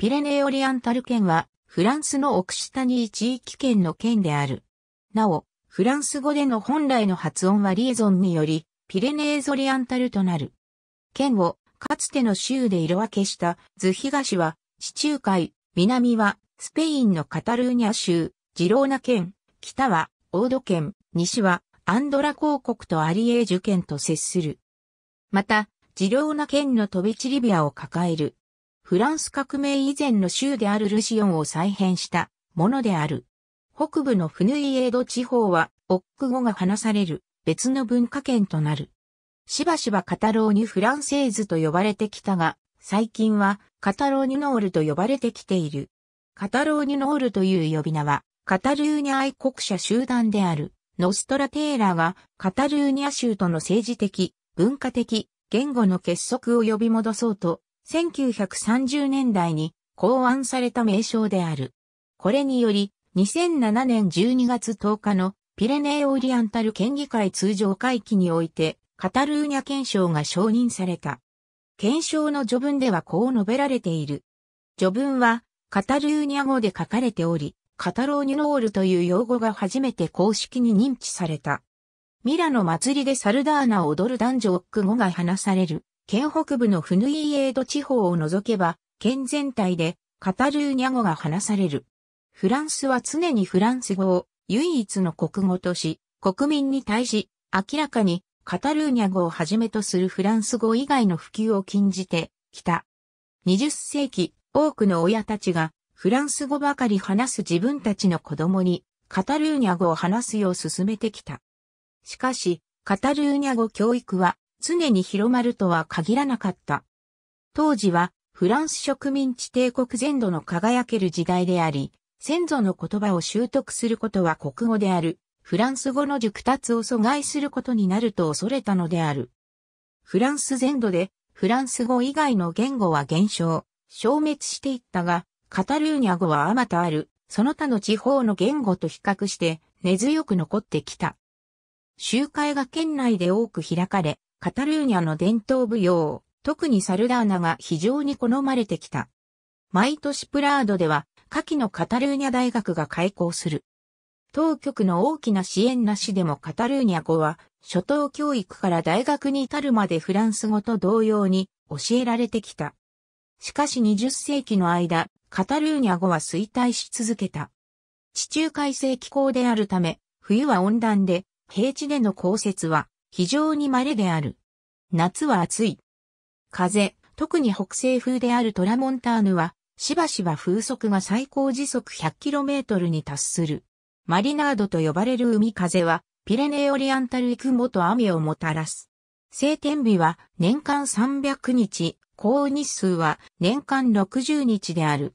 ピレネーオリアンタル県は、フランスのオクシタニー地域圏の県である。なお、フランス語での本来の発音はリエゾンにより、ピレネーゾリアンタルとなる。県を、かつての州で色分けした図東は、地中海、南は、スペインのカタルーニャ州、ジローナ県、北は、オード県、西は、アンドラ公国とアリエージュ県と接する。また、ジローナ県の飛び散リビアを抱える。フランス革命以前の州であるルシオンを再編したものである。北部のフヌイエード地方は、オック語が話される別の文化圏となる。しばしばカタローニュ・フランセーズと呼ばれてきたが、最近はカタローニュ・ノールと呼ばれてきている。カタローニュ・ノールという呼び名は、カタルーニャ愛国者集団である、ノストラ・テーラが、カタルーニャ州との政治的、文化的、言語の結束を呼び戻そうと、1930年代に考案された名称である。これにより、2007年12月10日のピレネーオリアンタル県議会通常会期において、カタルーニャ憲章が承認された。憲章の序文ではこう述べられている。序文は、カタルーニャ語で書かれており、カタローニノールという用語が初めて公式に認知された。ミラの祭りでサルダーナを踊る男女オック語が話される。県北部のフヌイエード地方を除けば、県全体でカタルーニャ語が話される。フランスは常にフランス語を唯一の国語とし、国民に対し、明らかにカタルーニャ語をはじめとするフランス語以外の普及を禁じてきた。20世紀、多くの親たちがフランス語ばかり話す自分たちの子供にカタルーニャ語を話すよう進めてきた。しかし、カタルーニャ語教育は常に広まるとは限らなかった。当時はフランス植民地帝国全土の輝ける時代であり、先祖の言葉を習得することは国語である、フランス語の熟達を阻害することになると恐れたのである。フランス全土で、フランス語以外の言語は減少、消滅していったが、カタルーニャ語はあまたある、その他の地方の言語と比較して根強く残ってきた。集会が県内で多く開かれ、カタルーニャの伝統舞踊、特にサルダーナが非常に好まれてきた。毎年プラードでは、夏季のカタルーニャ大学が開校する。当局の大きな支援なしでもカタルーニャ語は、初等教育から大学に至るまでフランス語と同様に教えられてきた。しかし20世紀の間、カタルーニャ語は衰退し続けた。地中海性気候であるため、冬は温暖で、平地での降雪は非常に稀である。夏は暑い。風、特に北西風であるトラモンターヌは、しばしば風速が最高時速 100km に達する。マリナードと呼ばれる海風は、ピレネーオリアンタルク雲と雨をもたらす。晴天日は年間300日、降雨日数は年間60日である。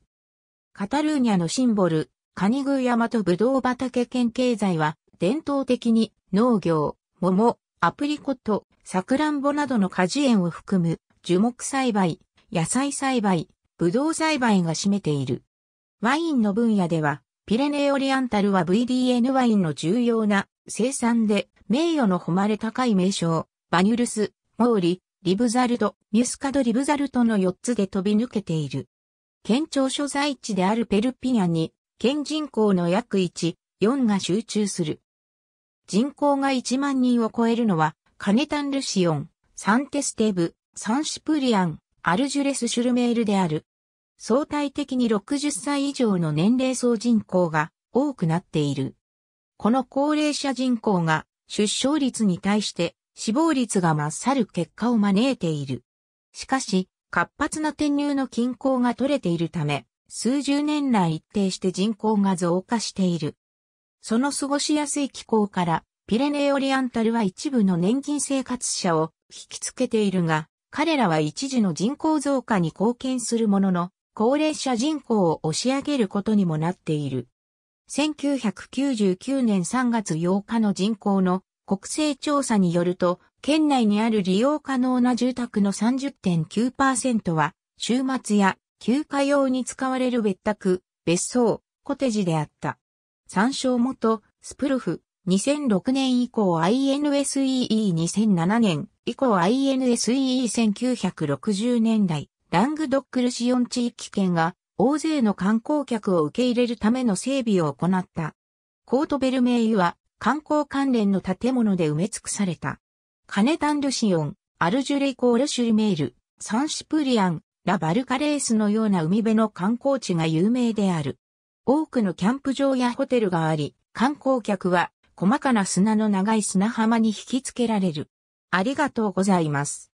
カタルーニャのシンボル、カニグー山とブドウ畑県経済は、伝統的に農業、桃、アプリコット、サクランボなどの果樹園を含む樹木栽培、野菜栽培、ブドウ栽培が占めている。ワインの分野では、ピレネーオリアンタルは VDN ワインの重要な生産で名誉の誉れ高い名称、バニュルス、モーリ、リブザルト、ミュスカドリブザルトの4つで飛び抜けている。県庁所在地であるペルピニャに、県人口の約1、4が集中する。人口が1万人を超えるのは、カネタン・ルシオン、サンテステブ、サンシプリアン、アルジュレス・シュルメールである。相対的に60歳以上の年齢層人口が多くなっている。この高齢者人口が出生率に対して死亡率が勝っる結果を招いている。しかし、活発な転入の均衡が取れているため、数十年来一定して人口が増加している。その過ごしやすい気候から、ピレネーオリアンタルは一部の年金生活者を引きつけているが、彼らは一時の人口増加に貢献するものの、高齢者人口を押し上げることにもなっている。1999年3月8日の人口の国勢調査によると、県内にある利用可能な住宅の30.9%は、週末や休暇用に使われる別宅、別荘、コテージであった。参照元、スプルフ、2006年以降 INSEE2007 年以降 INSEE1960 年代、ラングドックルシオン地域圏が大勢の観光客を受け入れるための整備を行った。コートベルメイユは観光関連の建物で埋め尽くされた。カネタンルシオン、アルジュレイコールシュリメール、サンシプリアン、ラ・バルカレースのような海辺の観光地が有名である。多くのキャンプ場やホテルがあり、観光客は細かな砂の長い砂浜に引きつけられる。ありがとうございます。